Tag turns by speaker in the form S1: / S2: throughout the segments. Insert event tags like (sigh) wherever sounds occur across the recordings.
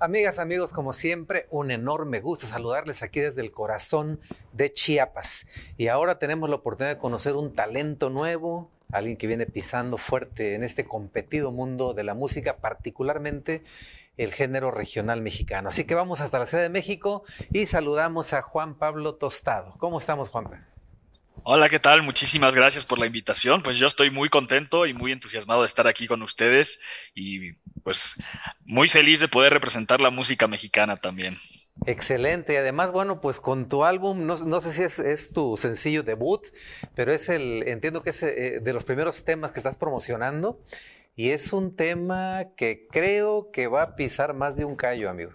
S1: Amigas, amigos, como siempre, un enorme gusto saludarles aquí desde el corazón de Chiapas. Y ahora tenemos la oportunidad de conocer un talento nuevo, alguien que viene pisando fuerte en este competido mundo de la música, particularmente el género regional mexicano. Así que vamos hasta la Ciudad de México y saludamos a Juan Pablo Tostado. ¿Cómo estamos, Juan Pablo?
S2: Hola, ¿qué tal? Muchísimas gracias por la invitación. Pues yo estoy muy contento y muy entusiasmado de estar aquí con ustedes y pues muy feliz de poder representar la música mexicana también.
S1: Excelente. Y además, bueno, pues con tu álbum, no, sé si es, es, tu sencillo debut, pero es el, entiendo que es eh, de los primeros temas que estás promocionando y es un tema que creo que va a pisar más de un callo, amigo.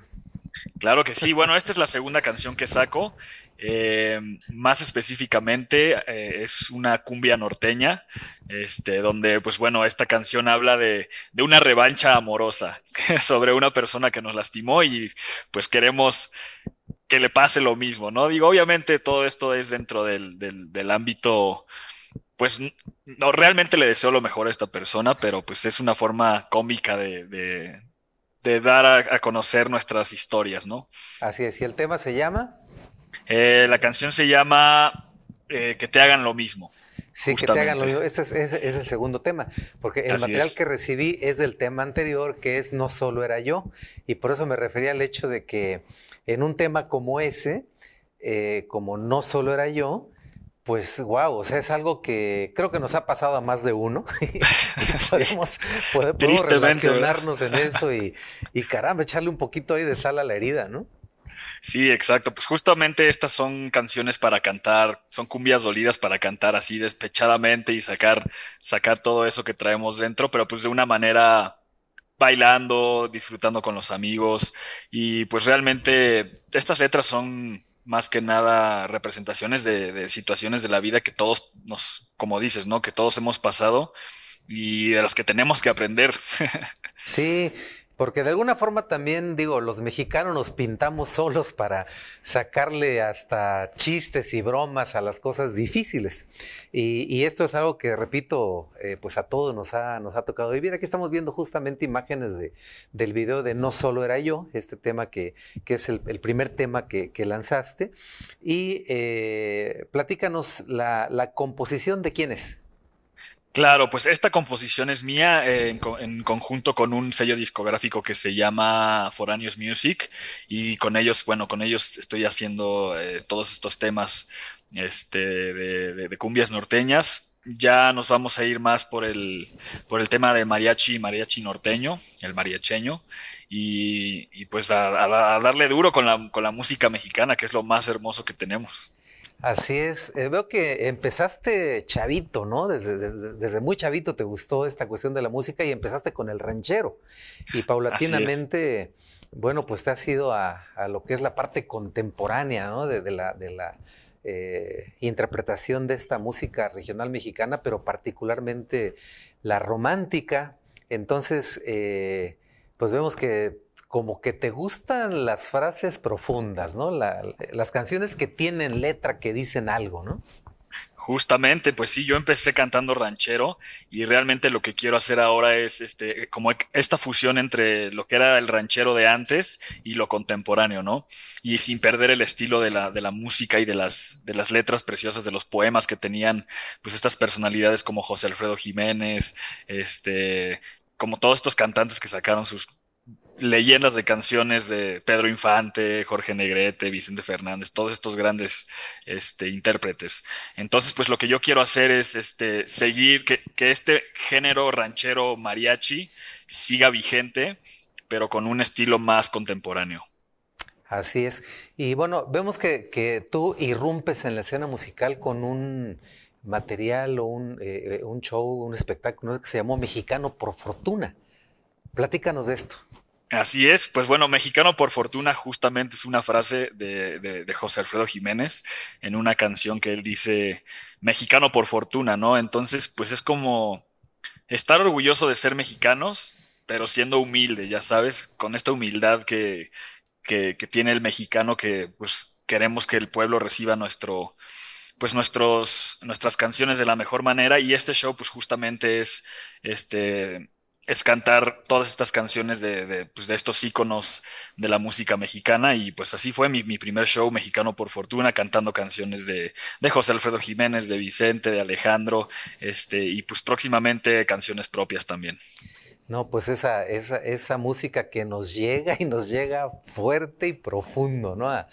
S2: Claro que sí. Bueno, esta es la segunda canción que saco. Eh, más específicamente, eh, es una cumbia norteña, este, donde, pues bueno, esta canción habla de, una revancha amorosa (laughs) sobre una persona que nos lastimó y pues queremos que le pase lo mismo, ¿no? Digo, obviamente todo esto es dentro del, ámbito pues no realmente le deseo lo mejor a esta persona, pero pues es una forma cómica de, de dar a, conocer nuestras historias, ¿no?
S1: Así es, ¿y el tema
S2: se llama? Eh, la canción se llama eh, Que te hagan lo mismo. Sí, que te hagan lo mismo. Este
S1: es, el segundo tema, porque el material que recibí es del tema anterior, que es No solo era yo, y por eso me refería al hecho de que en un tema como ese, eh, como No solo era yo, pues wow, o sea, es algo que creo que nos ha pasado a más de uno (laughs) (laughs) podemos, relacionarnos en eso y, y caramba, echarle un poquito ahí de sal a la herida, ¿no?
S2: Sí, exacto. Pues justamente estas son canciones para cantar, son cumbias dolidas para cantar así despechadamente y sacar, sacar todo eso que traemos dentro, pero pues de una manera bailando, disfrutando con los amigos. Y pues realmente estas letras son más que nada representaciones de, situaciones de la vida que todos nos, como dices, ¿no? Que todos hemos pasado y de las que tenemos que aprender.
S1: (laughs) sí, porque de alguna forma también, digo, los mexicanos nos pintamos solos para sacarle hasta chistes y bromas a las cosas difíciles. Y, esto es algo que, repito, eh, pues a todos nos ha, nos ha tocado vivir. Aquí estamos viendo justamente imágenes del video de No Solo Era Yo, este tema que, es el, primer tema que, lanzaste. Y eh, platícanos la, la composición de quién
S2: Claro, pues esta composición es mía eh, en, conjunto con un sello discográfico que se llama Foranius Music y con ellos, bueno, con ellos estoy haciendo eh, todos estos temas este, de, cumbias norteñas. Ya nos vamos a ir más por el, por el tema de mariachi, mariachi norteño, el mariacheño, y, pues a, a, darle duro con la, con la música mexicana, que es lo más hermoso que tenemos.
S1: Así es. Eh, veo que empezaste chavito, ¿no? Desde, desde, muy chavito te gustó esta cuestión de la música y empezaste con el ranchero. Y paulatinamente, bueno, pues te has ido a, lo que es la parte contemporánea, ¿no? De, la, de la eh, interpretación de esta música regional mexicana, pero particularmente la romántica. Entonces, eh, pues vemos que como que te gustan las frases profundas, ¿no? las canciones que tienen letra, que dicen algo, ¿no?
S2: Justamente, pues sí, yo empecé cantando ranchero y realmente lo que quiero hacer ahora es este, como e, esta fusión entre lo que era el ranchero de antes y lo contemporáneo, ¿no? Y sin perder el estilo de la, de la música y de las, de las letras preciosas de los poemas que tenían, pues estas personalidades como José Alfredo Jiménez, este, como todos estos cantantes que sacaron sus leyendas de canciones de Pedro Infante, Jorge Negrete, Vicente Fernández, todos estos grandes este, intérpretes. Entonces, pues lo que yo quiero hacer es este, seguir que, que este género ranchero mariachi siga vigente, pero con un estilo más contemporáneo.
S1: Así es. Y bueno, vemos que, tú irrumpes en la escena musical con un material o un, eh, eh, un show, un espectáculo que se llamó Mexicano por Fortuna. Platícanos de esto.
S2: Así es, pues bueno, mexicano por fortuna justamente es una frase de, José Alfredo Jiménez en una canción que él dice, mexicano por fortuna, ¿no? Entonces, pues es como estar orgulloso de ser mexicanos, pero siendo humilde, ya sabes, con esta humildad que, que, que tiene el mexicano que pues queremos que el pueblo reciba nuestro, pues nuestros, nuestras canciones de la mejor manera y este show pues justamente es este es cantar todas estas canciones de, de, pues de, estos íconos de la música mexicana y pues así fue mi, primer show mexicano por fortuna cantando canciones de, de, José Alfredo Jiménez, de Vicente, de Alejandro este, y pues próximamente canciones propias también.
S1: No, pues esa, esa, esa, música que nos llega y nos llega fuerte y profundo, ¿no? A,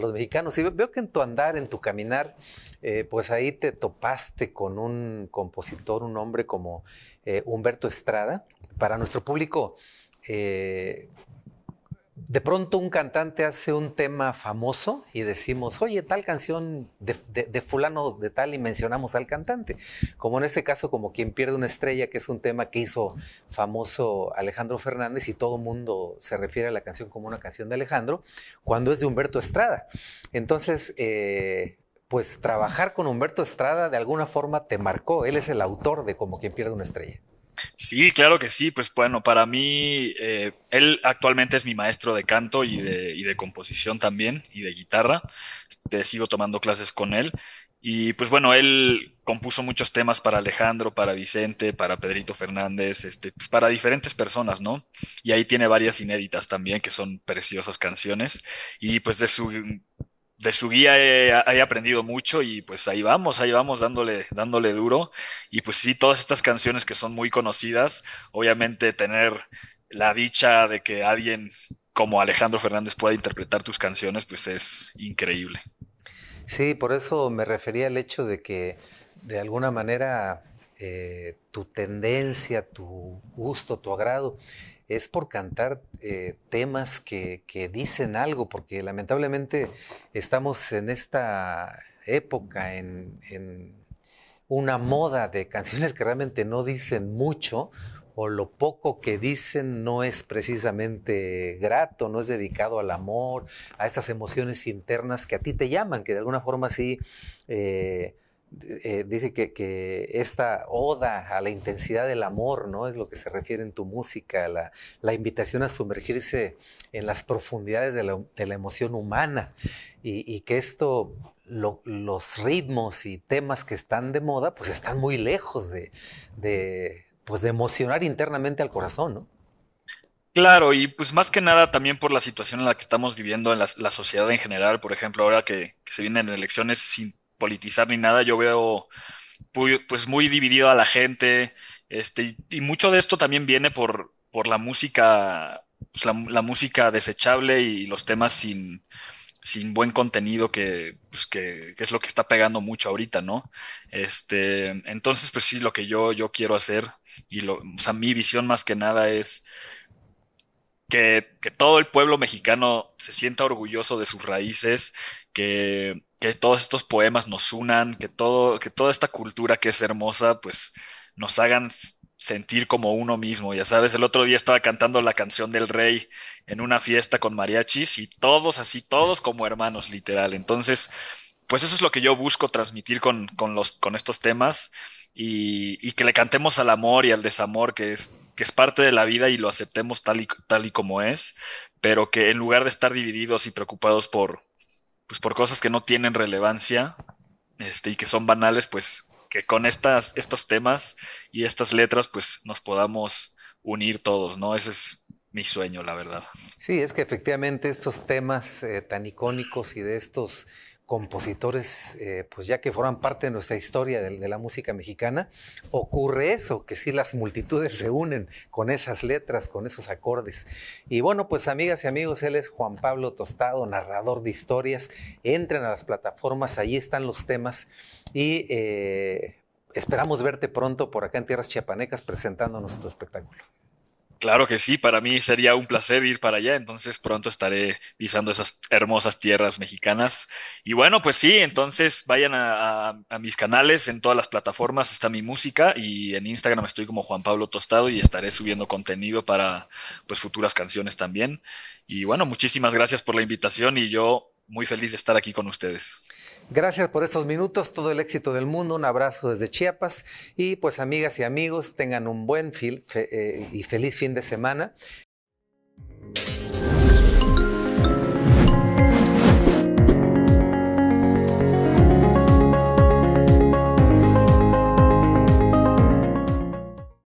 S1: los mexicanos. Y veo que en tu andar, en tu caminar, eh, pues ahí te topaste con un compositor, un hombre como eh, Humberto Estrada. Para nuestro público, eh, de pronto un cantante hace un tema famoso y decimos, oye, tal canción de, fulano de tal y mencionamos al cantante. Como en este caso, como quien pierde una estrella, que es un tema que hizo famoso Alejandro Fernández y todo mundo se refiere a la canción como una canción de Alejandro, cuando es de Humberto Estrada. Entonces, eh, pues trabajar con Humberto Estrada de alguna forma te marcó. Él es el autor de Como quien pierde una estrella.
S2: Sí, claro que sí. Pues bueno, para mí, eh, él actualmente es mi maestro de canto y de, y de composición también y de guitarra. Te este, sigo tomando clases con él. Y pues bueno, él compuso muchos temas para Alejandro, para Vicente, para Pedrito Fernández, este, pues para diferentes personas, ¿no? Y ahí tiene varias inéditas también, que son preciosas canciones. Y pues de su de su guía he, aprendido mucho y pues ahí vamos, ahí vamos dándole, dándole duro. Y pues sí, todas estas canciones que son muy conocidas, obviamente tener la dicha de que alguien como Alejandro Fernández pueda interpretar tus canciones, pues es increíble.
S1: Sí, por eso me refería al hecho de que de alguna manera eh, tu tendencia, tu gusto, tu agrado, es por cantar eh, temas que, dicen algo, porque lamentablemente estamos en esta época, en, una moda de canciones que realmente no dicen mucho, o lo poco que dicen no es precisamente grato, no es dedicado al amor, a estas emociones internas que a ti te llaman, que de alguna forma sí eh, eh, dice que, esta oda a la intensidad del amor, ¿no? Es lo que se refiere en tu música, la, invitación a sumergirse en las profundidades de la, emoción humana y, que esto, los ritmos y temas que están de moda, pues están muy lejos de, pues de emocionar internamente al corazón, ¿no?
S2: Claro, y pues más que nada también por la situación en la que estamos viviendo en la, sociedad en general, por ejemplo, ahora que se vienen elecciones sin politizar ni nada, yo veo pues muy dividido a la gente, este, y mucho de esto también viene por, por la música, pues, la, música desechable y los temas sin, sin buen contenido que, pues que, es lo que está pegando mucho ahorita, ¿no? Este, entonces, pues sí, lo que yo, yo quiero hacer y lo, o mi visión más que nada es que todo el pueblo mexicano se sienta orgulloso de sus raíces, que, que todos estos poemas nos unan, que, todo, que toda esta cultura que es hermosa, pues nos hagan sentir como uno mismo, ya sabes, el otro día estaba cantando la canción del rey en una fiesta con mariachis y todos así, todos como hermanos, literal. Entonces, pues eso es lo que yo busco transmitir con, los, con estos temas y, y, que le cantemos al amor y al desamor, que es, que es parte de la vida y lo aceptemos tal y, tal y como es, pero que en lugar de estar divididos y preocupados por, pues por cosas que no tienen relevancia este, y que son banales, pues que con estas, estos temas y estas letras, pues nos podamos unir todos, ¿no? Ese es mi sueño, la verdad.
S1: Sí, es que efectivamente estos temas eh, tan icónicos y de estos compositores, eh, pues ya que forman parte de nuestra historia de, la música mexicana, ocurre eso, que si las multitudes se unen con esas letras, con esos acordes. Y bueno, pues amigas y amigos, él es Juan Pablo Tostado, narrador de historias. Entren a las plataformas, ahí están los temas y eh, esperamos verte pronto por acá en Tierras Chiapanecas presentando nuestro espectáculo.
S2: Claro que sí, para mí sería un placer ir para allá, entonces pronto estaré pisando esas hermosas tierras mexicanas. Y bueno, pues sí, entonces vayan a, mis canales, en todas las plataformas está mi música y en Instagram estoy como Juan Pablo Tostado y estaré subiendo contenido para pues futuras canciones también. Y bueno, muchísimas gracias por la invitación y yo muy feliz de estar aquí con ustedes.
S1: Gracias por estos minutos, todo el éxito del mundo, un abrazo desde Chiapas y pues amigas y amigos, tengan un buen fin eh, y feliz fin de semana.